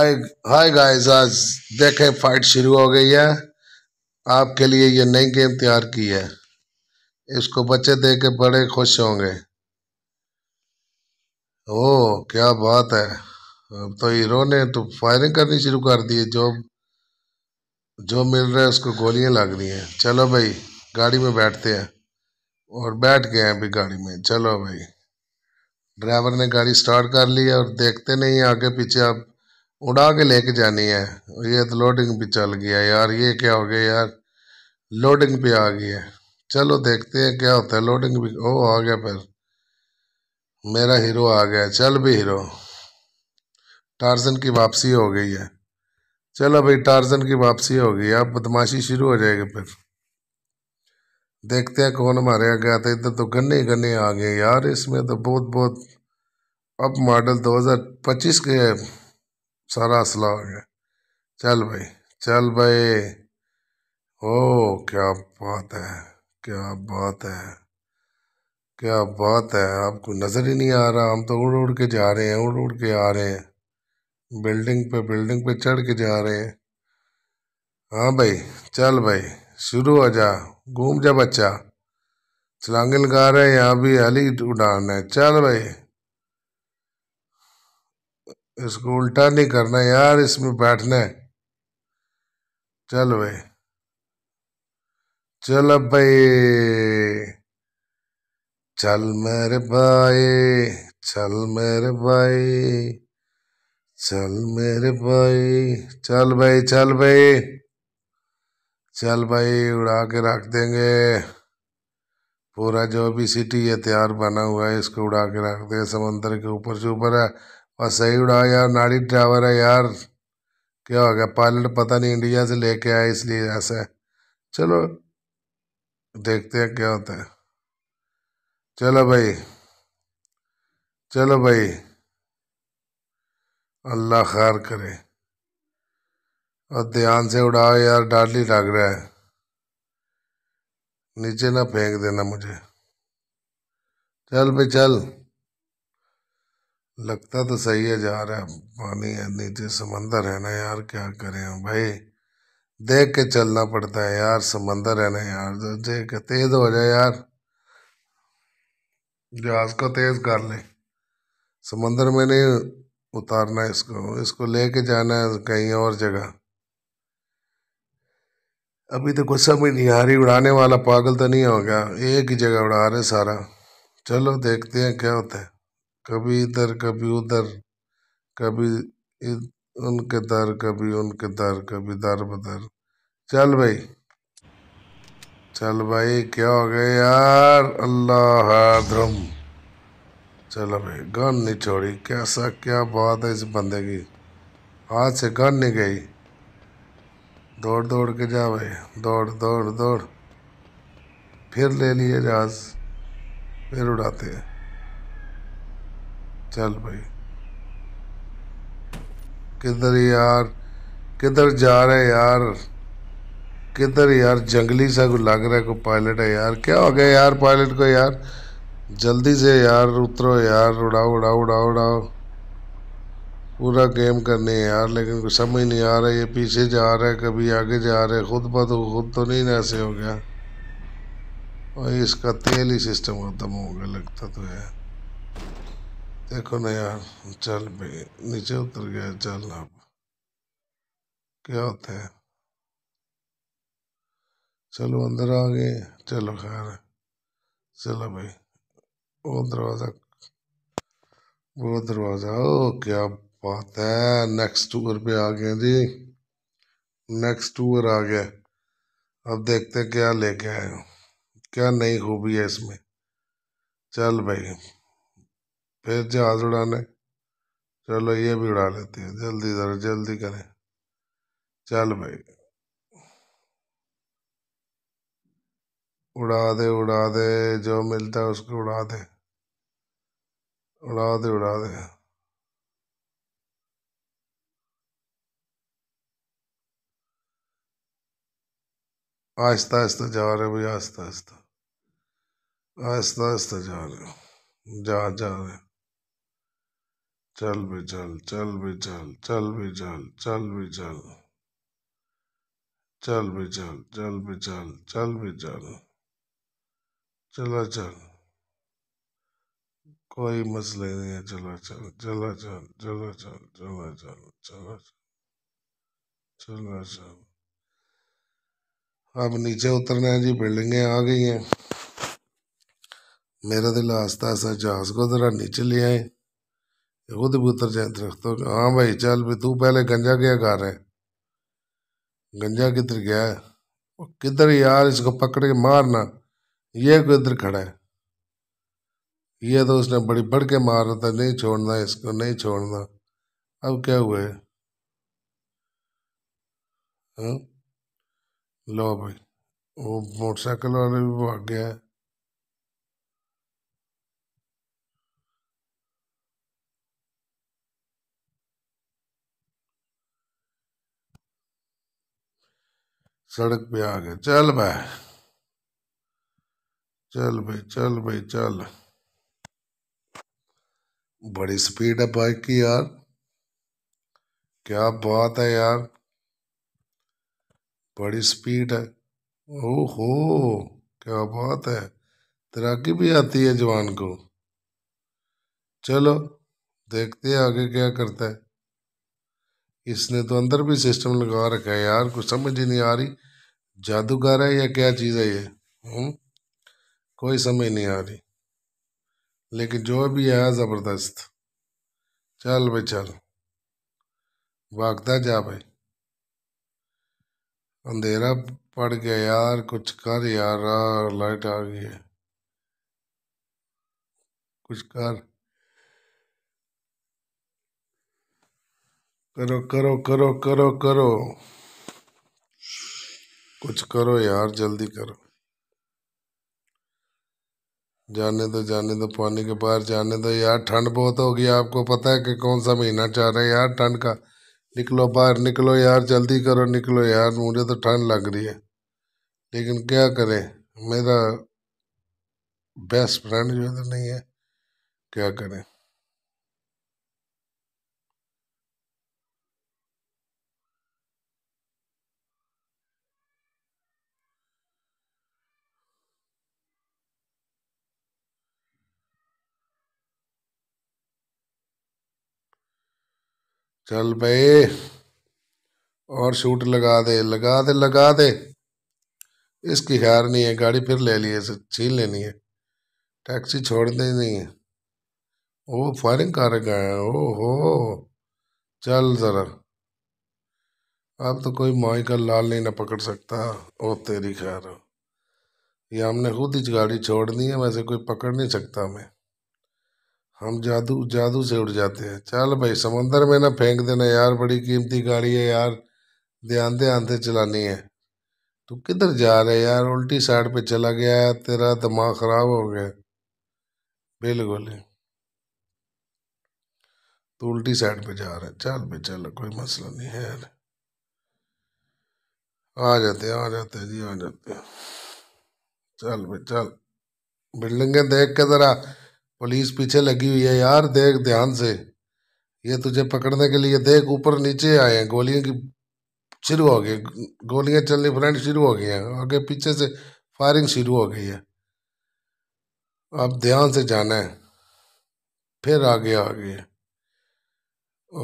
हाय hi guys आज देखें fight शुरू हो गई है आपके लिए ये नई गेम तैयार की है इसको बच्चे देख के बड़े खुश होंगे ओ क्या बात है अब तो हीरो ने तो फायरिंग करनी शुरू कर दी है जो जो मिल रहा है उसको गोलियां लग रही हैं चलो भाई गाड़ी में बैठते हैं और बैठ गए हैं अभी गाड़ी में चलो भाई ड्राइवर ने गाड़ी स्टार्ट कर ली है और देखते नहीं आगे पीछे आप उड़ा के लेके जानी है ये तो लोडिंग भी चल गया यार ये क्या हो गया यार लोडिंग भी आ गई है चलो देखते हैं क्या होता है लोडिंग भी ओ आ गया फिर मेरा हीरो आ गया चल भी हीरो टार्जन की वापसी हो गई है चलो भाई टार्जन की वापसी हो गई अब बदमाशी शुरू हो जाएगी फिर देखते हैं कौन हमारे यहाँ गया था इधर तो गन्ने गन्ने आ गए यार इसमें तो बहुत बहुत अब मॉडल 2025 के सारा असला हो गया चल भाई चल भाई ओ क्या बात है क्या बात है क्या बात है आपको नज़र ही नहीं आ रहा हम तो उड़ उड़ के जा रहे हैं उड़ उड़ के आ रहे हैं बिल्डिंग पे बिल्डिंग पे चढ़ के जा रहे हैं हाँ भाई चल भाई शुरू हो जा घूम जा बच्चा छलांगे लगा रहे हैं यहाँ भी हली उड़ान है चल भाई इसको उल्टा नहीं करना यार इसमें बैठना है चल भाई चल अब भाई चल मेरे भाई चल मेरे भाई चल मेरे भाई चल भाई चल भाई चल भाई उड़ा के रख देंगे पूरा जो भी सिटी है तैयार बना हुआ है इसको उड़ा के रख दे समंदर के ऊपर से ऊपर है और सही उड़ाओ यार नाड़ी ड्राइवर है यार क्या हो गया पायलट पता नहीं इंडिया से लेके आए इसलिए ऐसा है चलो देखते हैं क्या होता है चलो भाई चलो भाई अल्लाह खैर करे और ध्यान से उड़ाओ यार डाली लग रहा है नीचे ना फेंक देना मुझे चल भाई चल लगता तो सही है जा रहा पानी है नीचे समंदर है ना यार क्या करें भाई देख के चलना पड़ता है यार समंदर है ना यार तो देख के तेज हो जाए यार जहाज को तेज कर ले समंदर में नहीं उतारना इसको इसको लेके जाना है कहीं और जगह अभी तो कुछ समझ नहीं आ रही उड़ाने वाला पागल तो नहीं हो गया एक ही जगह उड़ा रहे सारा चलो देखते हैं क्या होता है कभी इधर कभी उधर कभी उनके दर कभी उनके दर कभी दर बदर चल भाई चल भाई क्या हो गया यार अल्लाह धर्म चलो भाई गन नहीं छोड़ी कैसा क्या बात है इस बंदे की हाथ से गन नहीं गई दौड़ दौड़ के जा भाई दौड़ दौड़ दौड़ फिर ले लिए जहाज फिर उड़ाते हैं चल भाई किधर यार किधर जा रहे यार किधर यार जंगली सा कुछ लग रहा है कोई पायलट है यार क्या हो गया यार पायलट को यार जल्दी से यार उतरो यार उड़ाओ उड़ाओ उड़ाओ उड़ाओ पूरा गेम करने है यार लेकिन कुछ समझ नहीं आ रहा ये पीछे जा रहा है कभी आगे जा रहा है खुद तो खुद तो नहीं ऐसे हो गया और इसका तेल ही सिस्टम खत्म हो गया लगता तो है देखो ना यार चल भी नीचे उतर गया चल अब क्या होता है चलो अंदर आ गए चलो खैर चलो भाई वो दरवाज़ा वो दरवाज़ा ओ क्या बात है नेक्स्ट टूर पे आ गए जी नेक्स्ट टूर आ गया अब देखते क्या लेके आए क्या नई खूबी है इसमें चल भाई फिर जहाज उड़ाने चलो ये भी उड़ा लेते हैं जल्दी जरा जल्दी करें चल भाई उड़ा दे उड़ा दे जो मिलता है उसको उड़ा दे उड़ा दे उड़ा दे आहिस्ता आहिस्ता जा रहे भाई आहिस्ता आहिस्ता आहिस्ता आहिस्ता जा रहे हो जा जा रहे चल भी चल चल भी चल चल भी चल चल भी चल चल भी चल चल भी चल चल भी चल चला चल कोई मसले नहीं है चला चल चला चल चला चल चला चल चला चल चला चल अब नीचे उतरना है जी बिल्डिंगें आ गई हैं मेरा दिल तो आस्ता आस्ता जहाज को ज़रा नीचे ले आए खुद भी उतर जाए दरख्तों के हाँ भाई चल भी तू पहले गंजा क्या गा रहे है गंजा किधर गया है किधर यार इसको पकड़ के मारना ये किधर खड़ा है ये तो उसने बड़ी बढ़ के मारा था नहीं छोड़ना इसको नहीं छोड़ना अब क्या हुआ है हाँ? लो भाई वो मोटरसाइकिल वाले भी भाग गया है सड़क पे आ गए चल भाई चल भाई चल भाई चल बड़ी स्पीड है बाइक की यार क्या बात है यार बड़ी स्पीड है ओ हो क्या बात है तैराकी भी आती है जवान को चलो देखते हैं आगे क्या करता है इसने तो अंदर भी सिस्टम लगा रखा है यार कुछ समझ ही नहीं आ रही जादूगर है या क्या चीज़ है ये हुँ? हम्म? कोई समझ नहीं आ रही लेकिन जो भी है ज़बरदस्त चल भाई चल भागता जा भाई अंधेरा पड़ गया यार कुछ कर यार लाइट आ गई है कुछ कर करो करो करो करो करो कुछ करो यार जल्दी करो जाने दो जाने दो पानी के बाहर जाने दो यार ठंड बहुत होगी आपको पता है कि कौन सा महीना चाह रहा है यार ठंड का निकलो बाहर निकलो यार जल्दी करो निकलो यार मुझे तो ठंड लग रही है लेकिन क्या करें मेरा बेस्ट फ्रेंड जो है तो नहीं है क्या करें चल भाई और शूट लगा दे लगा दे लगा दे इसकी खैर नहीं है गाड़ी फिर ले लिए इसे छीन लेनी है टैक्सी छोड़ नहीं है ओ फायरिंग कर गए ओ हो चल ज़रा अब तो कोई माई का लाल नहीं ना पकड़ सकता ओ तेरी खैर ये हमने खुद ही गाड़ी छोड़नी है वैसे कोई पकड़ नहीं सकता मैं हम जादू जादू से उड़ जाते हैं चल भाई समंदर में ना फेंक देना यार बड़ी कीमती गाड़ी है यार ध्यान ध्यान से चलानी है तू किधर जा रहे यार उल्टी साइड पे चला गया है तेरा दिमाग ख़राब हो गया बिल्कुल तो उल्टी साइड पे जा रहा है चल भाई चल कोई मसला नहीं है यार आ जाते आ जाते जी आ जाते चल भाई चल बिल्डिंगे देख के ज़रा पुलिस पीछे लगी हुई है यार देख ध्यान से ये तुझे पकड़ने के लिए देख ऊपर नीचे आए हैं गोलियों की शुरू हो गई गोलियां चलनी फ्रेंड शुरू हो गई हैं आगे पीछे से फायरिंग शुरू हो गई है अब ध्यान से जाना है फिर आगे आ गई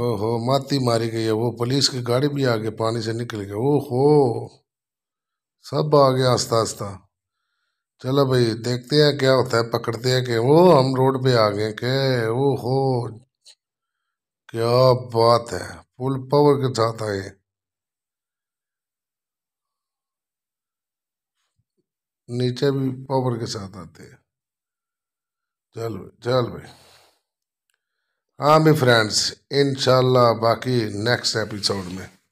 ओहो माती मारी गई है वो पुलिस की गाड़ी भी आगे पानी से निकल गया ओहो सब आ गया आस्ता आस्ता चलो भाई देखते हैं क्या होता है पकड़ते हैं कि वो हम रोड पे आ गए के ओ हो क्या बात है फुल पावर के साथ आए नीचे भी पावर के साथ आते हैं चल भाई चल भाई हाँ भी फ्रेंड्स इनशाला बाकी नेक्स्ट एपिसोड में